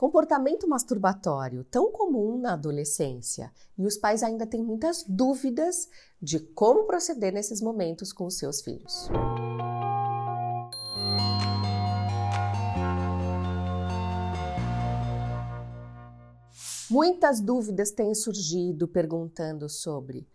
Comportamento masturbatório tão comum na adolescência e os pais ainda têm muitas dúvidas de como proceder nesses momentos com os seus filhos. Muitas dúvidas têm surgido perguntando sobre o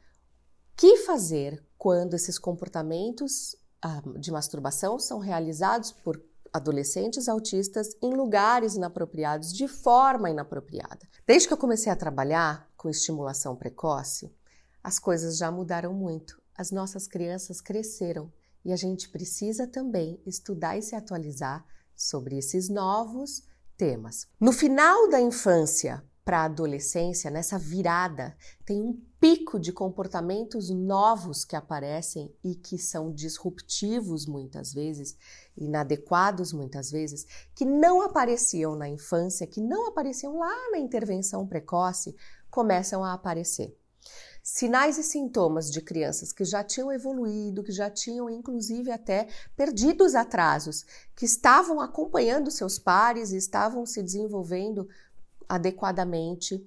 que fazer quando esses comportamentos ah, de masturbação são realizados por adolescentes autistas em lugares inapropriados, de forma inapropriada. Desde que eu comecei a trabalhar com estimulação precoce, as coisas já mudaram muito. As nossas crianças cresceram e a gente precisa também estudar e se atualizar sobre esses novos temas. No final da infância para a adolescência, nessa virada, tem um pico de comportamentos novos que aparecem e que são disruptivos muitas vezes, inadequados muitas vezes, que não apareciam na infância, que não apareciam lá na intervenção precoce, começam a aparecer. Sinais e sintomas de crianças que já tinham evoluído, que já tinham inclusive até perdido os atrasos, que estavam acompanhando seus pares e estavam se desenvolvendo adequadamente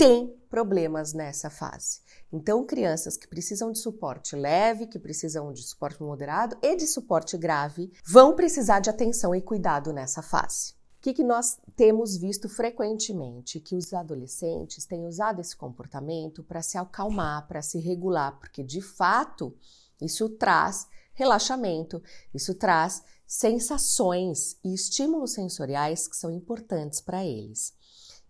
tem problemas nessa fase. Então, crianças que precisam de suporte leve, que precisam de suporte moderado e de suporte grave vão precisar de atenção e cuidado nessa fase. O que, que, nós temos visto frequentemente? Que os adolescentes têm usado esse comportamento para se acalmar, para se regular, porque de fato isso traz relaxamento, isso traz sensações e estímulos sensoriais que são importantes para eles.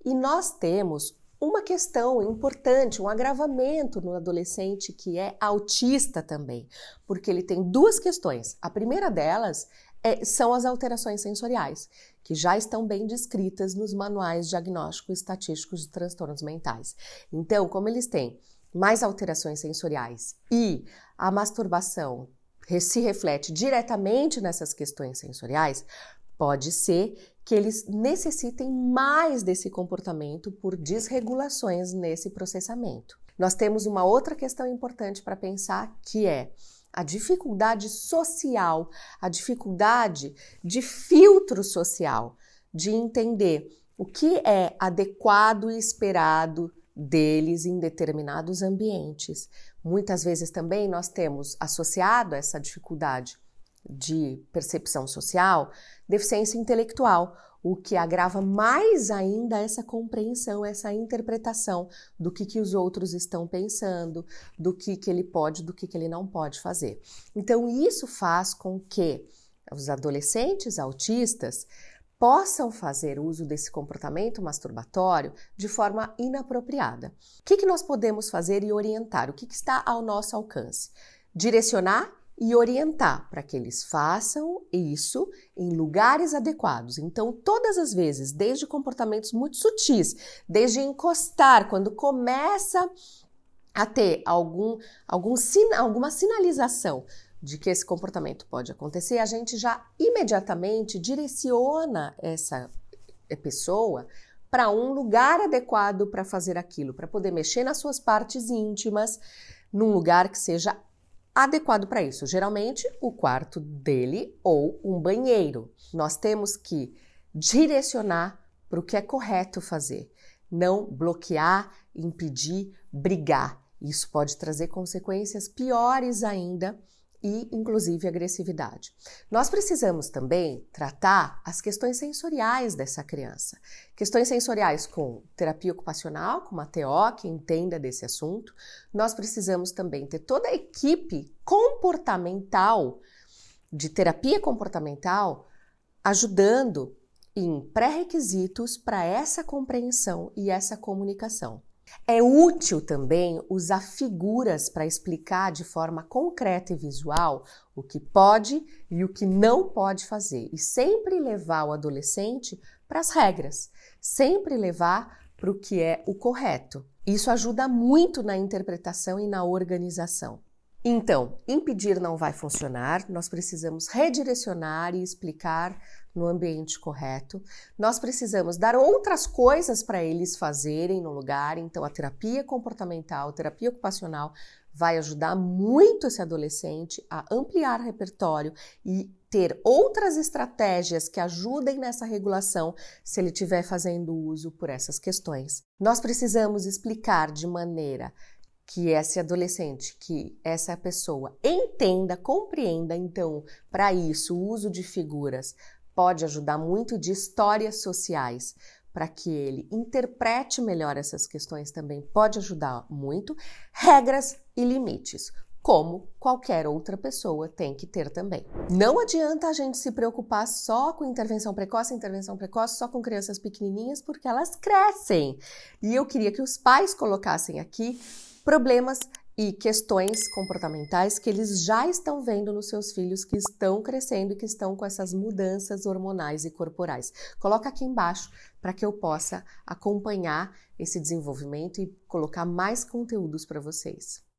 E nós temos uma questão importante, um agravamento no adolescente que é autista também, porque ele tem duas questões. A primeira delas é, são as alterações sensoriais, que já estão bem descritas nos manuais diagnósticos estatísticos de transtornos mentais. Então, como eles têm mais alterações sensoriais e a masturbação se reflete diretamente nessas questões sensoriais, Pode ser que eles necessitem mais desse comportamento por desregulações nesse processamento. Nós temos uma outra questão importante para pensar que é a dificuldade social, a dificuldade de filtro social, de entender o que é adequado e esperado deles em determinados ambientes. Muitas vezes também nós temos associado essa dificuldade de percepção social, deficiência intelectual, o que agrava mais ainda essa compreensão, essa interpretação do que, que os outros estão pensando, do que, que ele pode, do que, que ele não pode fazer. Então, isso faz com que os adolescentes autistas possam fazer uso desse comportamento masturbatório de forma inapropriada. O que, que nós podemos fazer e orientar? O que, que está ao nosso alcance? Direcionar e orientar para que eles façam isso em lugares adequados. Então, todas as vezes, desde comportamentos muito sutis, desde encostar, quando começa a ter algum, algum alguma sinalização de que esse comportamento pode acontecer, a gente já imediatamente direciona essa eh, pessoa para um lugar adequado para fazer aquilo, para poder mexer nas suas partes íntimas, num lugar que seja adequado para isso? Geralmente, o quarto dele ou um banheiro. Nós temos que direcionar para o que é correto fazer, não bloquear, impedir, brigar. Isso pode trazer consequências piores ainda e, inclusive, agressividade. Nós precisamos também tratar as questões sensoriais dessa criança. Questões sensoriais com terapia ocupacional, com uma TO que entenda desse assunto. Nós precisamos também ter toda a equipe comportamental, de terapia comportamental, ajudando em pré-requisitos para essa compreensão e essa comunicação. É útil também usar figuras para explicar de forma concreta e visual o que pode e o que não pode fazer, e sempre levar o adolescente para as regras, sempre levar para o que é o correto. Isso ajuda muito na interpretação e na organização. Então, impedir não vai funcionar, nós precisamos redirecionar e explicar no ambiente correto. Nós precisamos dar outras coisas para eles fazerem no lugar, então a terapia comportamental, a terapia ocupacional vai ajudar muito esse adolescente a ampliar repertório e ter outras estratégias que ajudem nessa regulação se ele estiver fazendo uso por essas questões. Nós precisamos explicar de maneira que esse adolescente, que essa pessoa entenda, compreenda, então, para isso, o uso de figuras pode ajudar muito de histórias sociais, para que ele interprete melhor essas questões também pode ajudar muito. Regras e limites como qualquer outra pessoa tem que ter também. Não adianta a gente se preocupar só com intervenção precoce, intervenção precoce só com crianças pequenininhas, porque elas crescem. E eu queria que os pais colocassem aqui problemas e questões comportamentais que eles já estão vendo nos seus filhos que estão crescendo e que estão com essas mudanças hormonais e corporais. Coloca aqui embaixo para que eu possa acompanhar esse desenvolvimento e colocar mais conteúdos para vocês.